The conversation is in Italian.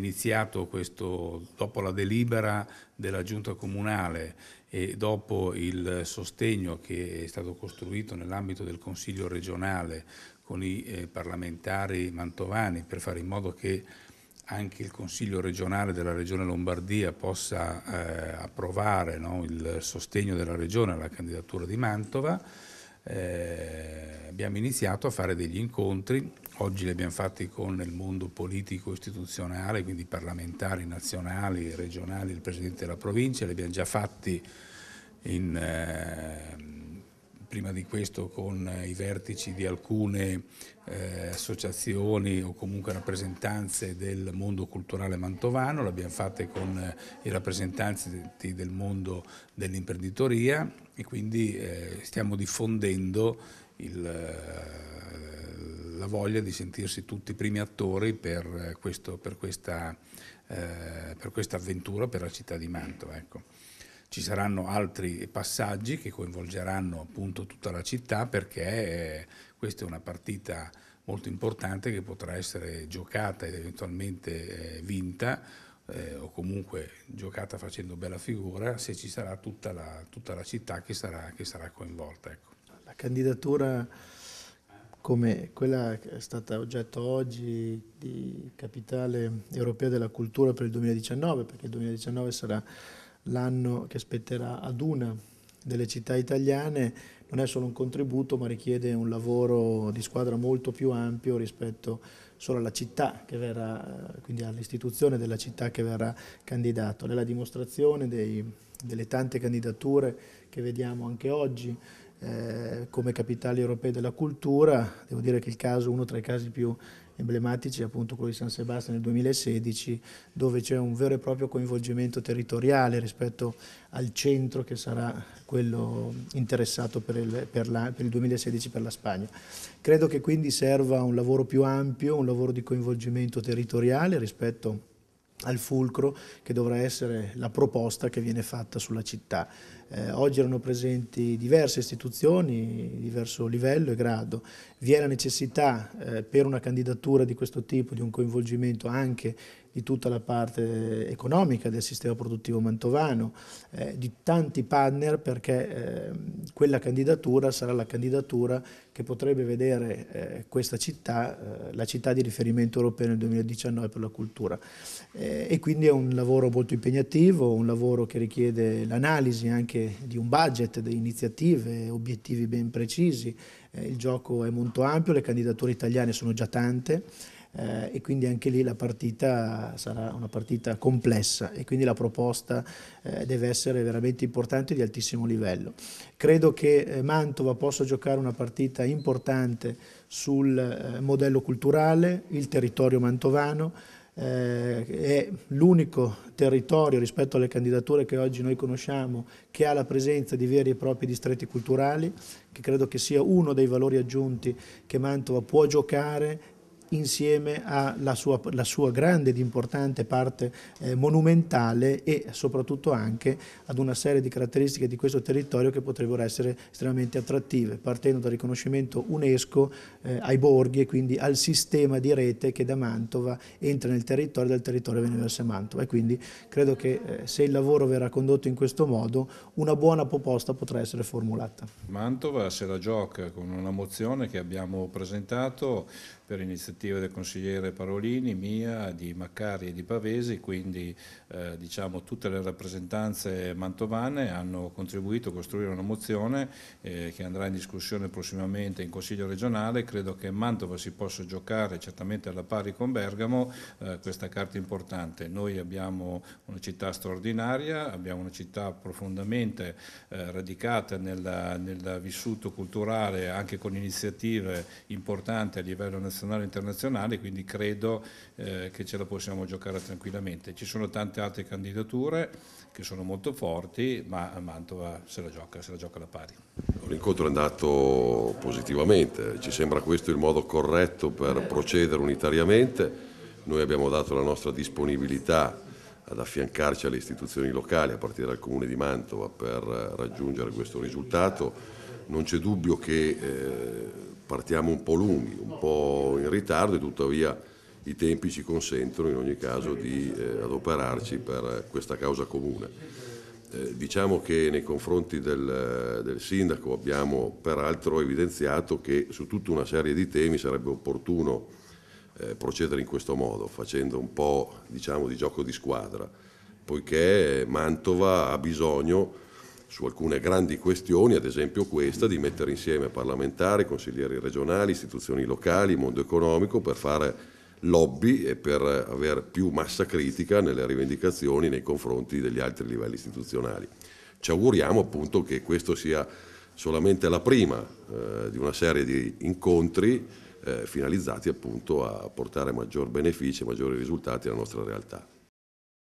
iniziato questo, dopo la delibera della giunta comunale e dopo il sostegno che è stato costruito nell'ambito del Consiglio regionale con i eh, parlamentari mantovani per fare in modo che anche il Consiglio regionale della Regione Lombardia possa eh, approvare no, il sostegno della Regione alla candidatura di Mantova eh, abbiamo iniziato a fare degli incontri, oggi li abbiamo fatti con il mondo politico istituzionale, quindi parlamentari nazionali, regionali, il Presidente della provincia, li abbiamo già fatti in... Eh, prima di questo con i vertici di alcune eh, associazioni o comunque rappresentanze del mondo culturale mantovano, l'abbiamo fatta con eh, i rappresentanti del mondo dell'imprenditoria e quindi eh, stiamo diffondendo il, eh, la voglia di sentirsi tutti i primi attori per, eh, questo, per, questa, per questa avventura per la città di Mantova. Ecco. Ci saranno altri passaggi che coinvolgeranno appunto tutta la città perché eh, questa è una partita molto importante che potrà essere giocata ed eventualmente eh, vinta eh, o comunque giocata facendo bella figura se ci sarà tutta la, tutta la città che sarà, che sarà coinvolta. Ecco. La candidatura come quella che è stata oggetto oggi di Capitale Europea della Cultura per il 2019, perché il 2019 sarà l'anno che spetterà ad una delle città italiane non è solo un contributo ma richiede un lavoro di squadra molto più ampio rispetto solo alla città che verrà, quindi all'istituzione della città che verrà candidato. Nella dimostrazione dei, delle tante candidature che vediamo anche oggi, eh, come capitali europee della cultura. Devo dire che caso, uno tra i casi più emblematici è appunto quello di San Sebastiano nel 2016, dove c'è un vero e proprio coinvolgimento territoriale rispetto al centro che sarà quello interessato per il, per la, per il 2016 per la Spagna. Credo che quindi serva un lavoro più ampio, un lavoro di coinvolgimento territoriale rispetto al fulcro che dovrà essere la proposta che viene fatta sulla città. Eh, oggi erano presenti diverse istituzioni, diverso livello e grado. Vi è la necessità eh, per una candidatura di questo tipo di un coinvolgimento anche di tutta la parte economica del sistema produttivo mantovano, eh, di tanti partner perché ehm, quella candidatura sarà la candidatura che potrebbe vedere eh, questa città, eh, la città di riferimento europeo nel 2019 per la cultura. Eh, e quindi è un lavoro molto impegnativo, un lavoro che richiede l'analisi anche di un budget, di iniziative, obiettivi ben precisi. Eh, il gioco è molto ampio, le candidature italiane sono già tante. Eh, e quindi anche lì la partita sarà una partita complessa e quindi la proposta eh, deve essere veramente importante e di altissimo livello. Credo che eh, Mantova possa giocare una partita importante sul eh, modello culturale, il territorio mantovano, eh, è l'unico territorio rispetto alle candidature che oggi noi conosciamo che ha la presenza di veri e propri distretti culturali, che credo che sia uno dei valori aggiunti che Mantova può giocare insieme alla sua, sua, grande ed importante parte eh, monumentale e soprattutto anche ad una serie di caratteristiche di questo territorio che potrebbero essere estremamente attrattive, partendo dal riconoscimento UNESCO eh, ai borghi e quindi al sistema di rete che da Mantova entra nel territorio e dal territorio viene verso Mantova e quindi credo che eh, se il lavoro verrà condotto in questo modo una buona proposta potrà essere formulata. Mantova se la gioca con una mozione che abbiamo presentato per iniziativa iniziative del consigliere Parolini, mia, di Maccari e di Pavesi, quindi eh, diciamo, tutte le rappresentanze mantovane hanno contribuito a costruire una mozione eh, che andrà in discussione prossimamente in Consiglio regionale, credo che Mantova si possa giocare certamente alla pari con Bergamo eh, questa carta importante. Noi abbiamo una città straordinaria, abbiamo una città profondamente eh, radicata nel, nel vissuto culturale anche con iniziative importanti a livello nazionale e internazionale internazionale, quindi credo eh, che ce la possiamo giocare tranquillamente. Ci sono tante altre candidature che sono molto forti, ma Mantova se la gioca, se la gioca alla pari. L'incontro è andato positivamente, ci sembra questo il modo corretto per procedere unitariamente. Noi abbiamo dato la nostra disponibilità ad affiancarci alle istituzioni locali, a partire dal Comune di Mantova, per raggiungere questo risultato. Non c'è dubbio che eh, partiamo un po' lunghi, un po' in ritardo e tuttavia i tempi ci consentono in ogni caso di eh, adoperarci per questa causa comune. Eh, diciamo che nei confronti del, del, sindaco abbiamo peraltro evidenziato che su tutta una serie di temi sarebbe opportuno eh, procedere in questo modo, facendo un po' diciamo, di gioco di squadra, poiché Mantova ha bisogno su alcune grandi questioni, ad esempio questa di mettere insieme parlamentari, consiglieri regionali, istituzioni locali, mondo economico per fare lobby e per avere più massa critica nelle rivendicazioni nei confronti degli altri livelli istituzionali. Ci auguriamo appunto che questo sia solamente la prima eh, di una serie di incontri eh, finalizzati appunto a portare maggior beneficio e maggiori risultati alla nostra realtà.